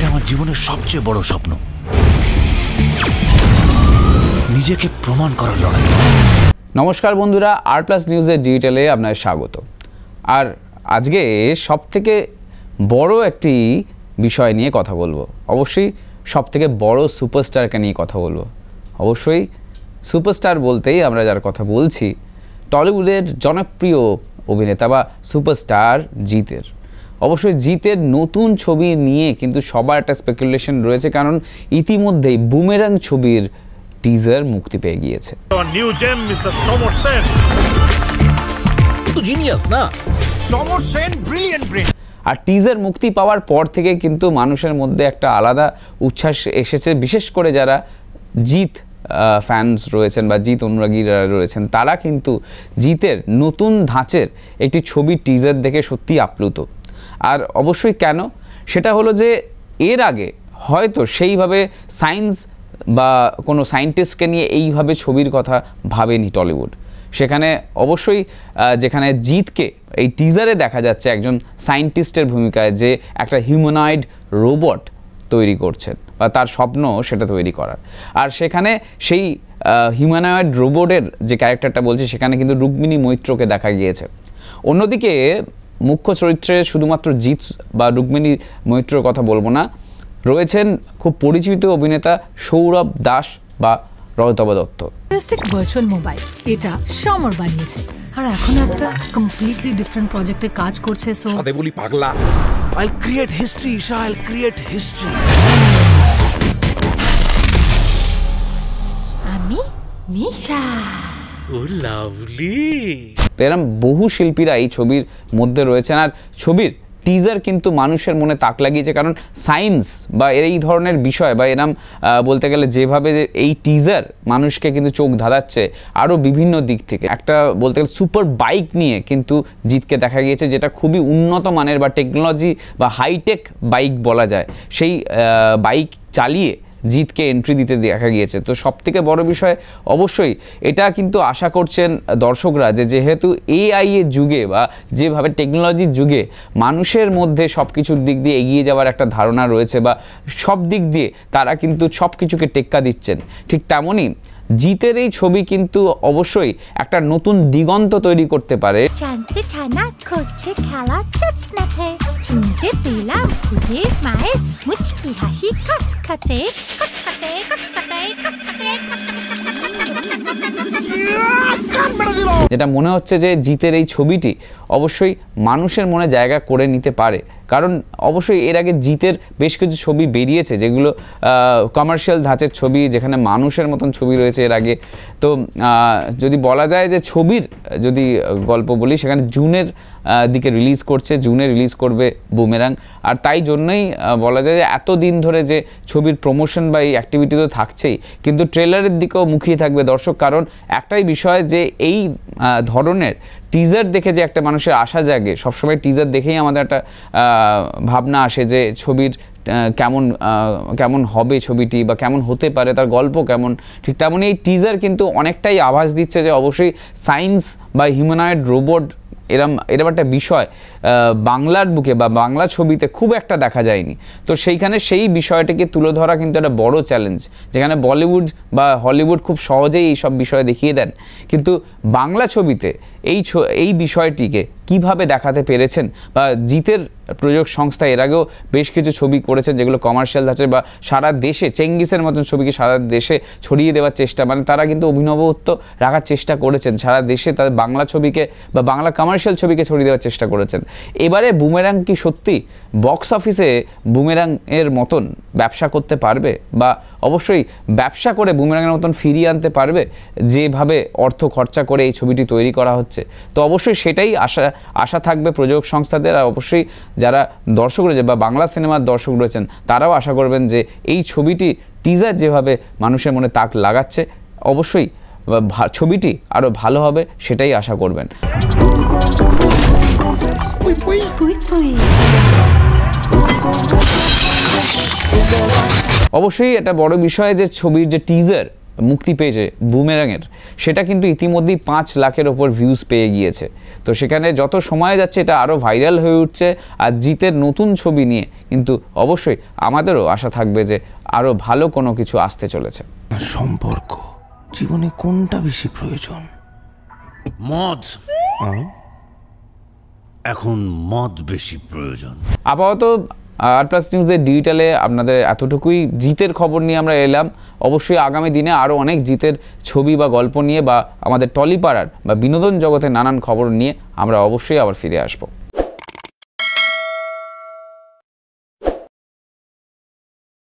এটা আমার জীবনের সবচেয়ে বড় স্বপ্ন নিজেকে প্রমাণ করার লড়াই নমস্কার বন্ধুরা আর প্লাস নিউজের ডিজিটালে আপনার স্বাগত আর আজকে সবথেকে বড় একটি বিষয় নিয়ে কথা বলবো অবশ্যই সবথেকে বড় সুপারস্টারকে নিয়ে কথা বলবো অবশ্যই সুপারস্টার বলতেই আমরা যার কথা বলছি টলিউডের জনপ্রিয় অভিনেতা বা সুপারস্টার জিতের অবশ্যই জিতের নতুন ছবি নিয়ে কিন্তু সবার একটা স্পেকুলেশন রয়েছে কারণ ইতিমধ্যেই বুমেরাং ছবির টিজার মুক্তি পেয়ে গিয়েছে আর টিজার মুক্তি পাওয়ার পর থেকে কিন্তু মানুষের মধ্যে একটা আলাদা উচ্ছ্বাস এসেছে বিশেষ করে যারা জিত ফ্যানস রয়েছেন বা জিত অনুরাগীরা রয়েছেন তারা কিন্তু জিতের নতুন ধাঁচের একটি ছবি টিজার দেখে সত্যি আপ্লুত আর অবশ্যই কেন সেটা হলো যে এর আগে হয়তো সেইভাবে সায়েন্স বা কোনো সায়েন্টিস্টকে নিয়ে এইভাবে ছবির কথা ভাবেনি টলিউড সেখানে অবশ্যই যেখানে জিতকে এই টিজারে দেখা যাচ্ছে একজন সায়েন্টিস্টের ভূমিকায় যে একটা হিউম্যানয়েড রোবট তৈরি করছেন বা তার স্বপ্ন সেটা তৈরি করার আর সেখানে সেই হিউম্যানয়েড রোবটের যে ক্যারেক্টারটা বলছে সেখানে কিন্তু রুক্মিণী মৈত্রকে দেখা গিয়েছে অন্যদিকে মুখ্য চরিত্রে শুধুমাত্র জিৎ বা রুক্মিণী মৈত্রর কথা বলবো না রয়েছেন খুব পরিচিত অভিনেতা সৌরভ দাস বা রজতবা দত্ত ভার্চুয়াল মোবাইল এটা সমর বানিয়েছে আর এখন একটা কমপ্লিটলি ডিফারেন্ট প্রজেক্টে কাজ করছে সো সাদে বলি পাগলা আই ক্রিয়েট হিস্ট্রি ঈশা আই ক্রিয়েট হিস্ট্রি আমি নিশা ও oh, লাভলি তো এরম বহু শিল্পীরা এই ছবির মধ্যে রয়েছেন আর ছবির টিজার কিন্তু মানুষের মনে তাক লাগিয়েছে কারণ সায়েন্স বা এই ধরনের বিষয় বা এরম বলতে গেলে যেভাবে এই টিজার মানুষকে কিন্তু চোখ ধাঁধাচ্ছে আরও বিভিন্ন দিক থেকে একটা বলতে গেলে সুপার বাইক নিয়ে কিন্তু জিতকে দেখা গিয়েছে যেটা খুবই উন্নত মানের বা টেকনোলজি বা হাইটেক বাইক বলা যায় সেই বাইক চালিয়ে জিতকে এন্ট্রি দিতে দেখা গিয়েছে তো সবথেকে বড় বিষয় অবশ্যই এটা কিন্তু আশা করছেন দর্শকরা যে যেহেতু এআই এর যুগে বা যেভাবে টেকনোলজির যুগে মানুষের মধ্যে সব কিছুর দিক দিয়ে এগিয়ে যাওয়ার একটা ধারণা রয়েছে বা সব দিক দিয়ে তারা কিন্তু সব কিছুকে টেক্কা দিচ্ছেন ঠিক তেমনই জিতের এই ছবি কিন্তু অবশ্যই একটা নতুন দিগন্ত তৈরি করতে পারে খেলা শুনতে পেলাম যেটা মনে হচ্ছে যে জিতের এই ছবিটি অবশ্যই মানুষের মনে জায়গা করে নিতে পারে কারণ অবশ্যই এর আগে জিতের বেশ কিছু ছবি বেরিয়েছে যেগুলো কমার্শিয়াল ধাঁচের ছবি যেখানে মানুষের মতন ছবি রয়েছে এর আগে তো যদি বলা যায় যে ছবির যদি গল্প বলি সেখানে জুনের দিকে রিলিজ করছে জুনে রিলিজ করবে বুমেরাং আর তাই জন্যই বলা যায় যে এতদিন ধরে যে ছবির প্রমোশন বা এই অ্যাক্টিভিটি তো থাকছেই কিন্তু ট্রেলারের দিকেও মুখিয়ে থাকবে দর্শক কারণ একটাই বিষয় যে এই ধরনের টিজার দেখে যে একটা মানুষের আশা জাগে সবসময় টিজার দেখেই আমাদের একটা ভাবনা আসে যে ছবির কেমন কেমন হবে ছবিটি বা কেমন হতে পারে তার গল্প কেমন ঠিক তেমনই এই টিজার কিন্তু অনেকটাই আভাস দিচ্ছে যে অবশ্যই সায়েন্স বা হিউম্যানয়েড রোবট এরম এরম একটা বিষয় বাংলার বুকে বা বাংলা ছবিতে খুব একটা দেখা যায়নি তো সেইখানে সেই বিষয়টাকে তুলে ধরা কিন্তু একটা বড় চ্যালেঞ্জ যেখানে বলিউড বা হলিউড খুব সহজেই এই সব বিষয় দেখিয়ে দেন কিন্তু বাংলা ছবিতে এই এই বিষয়টিকে কিভাবে দেখাতে পেরেছেন বা জিতের প্রযোজক সংস্থা এর আগেও বেশ কিছু ছবি করেছেন যেগুলো কমার্শিয়াল ধাঁচে বা সারা দেশে চেঙ্গিসের মতন ছবিকে সারা দেশে ছড়িয়ে দেওয়ার চেষ্টা মানে তারা কিন্তু অভিনবত্ব রাখার চেষ্টা করেছেন সারা দেশে তাদের বাংলা ছবিকে বা বাংলা কমার্শিয়াল ছবিকে ছড়িয়ে দেওয়ার চেষ্টা করেছেন এবারে বুমেরাং কি সত্যি বক্স অফিসে বুমেরাং এর মতন ব্যবসা করতে পারবে বা অবশ্যই ব্যবসা করে বুমেরাংয়ের মতন ফিরিয়ে আনতে পারবে যেভাবে অর্থ খরচা করে এই ছবিটি তৈরি করা হচ্ছে তো অবশ্যই সেটাই আশা আশা থাকবে প্রযোজক সংস্থাদের আর অবশ্যই যারা দর্শক রয়েছে বা বাংলা সিনেমার দর্শক রয়েছেন তারাও আশা করবেন যে এই ছবিটি টিজার যেভাবে মানুষের মনে তাক লাগাচ্ছে অবশ্যই ছবিটি আরও ভালো হবে সেটাই আশা করবেন অবশ্যই এটা বড় বিষয় যে ছবির যে টিজার মুক্তি পেয়েছে বুমেরাঙের সেটা কিন্তু ইতিমধ্যেই পাঁচ লাখের ওপর ভিউজ পেয়ে গিয়েছে তো সেখানে যত সময় যাচ্ছে এটা আরও ভাইরাল হয়ে উঠছে আর জিতের নতুন ছবি নিয়ে কিন্তু অবশ্যই আমাদেরও আশা থাকবে যে আরও ভালো কোনো কিছু আসতে চলেছে সম্পর্ক জীবনে কোনটা বেশি প্রয়োজন মদ এখন মদ বেশি প্রয়োজন আপাতত আর প্লাস নিউজে ডিজিটালে আপনাদের এতটুকুই জিতের খবর নিয়ে আমরা এলাম অবশ্যই আগামী দিনে আরও অনেক জিতের ছবি বা গল্প নিয়ে বা আমাদের টলিপাড়ার বা বিনোদন জগতে নানান খবর নিয়ে আমরা অবশ্যই আবার ফিরে আসবো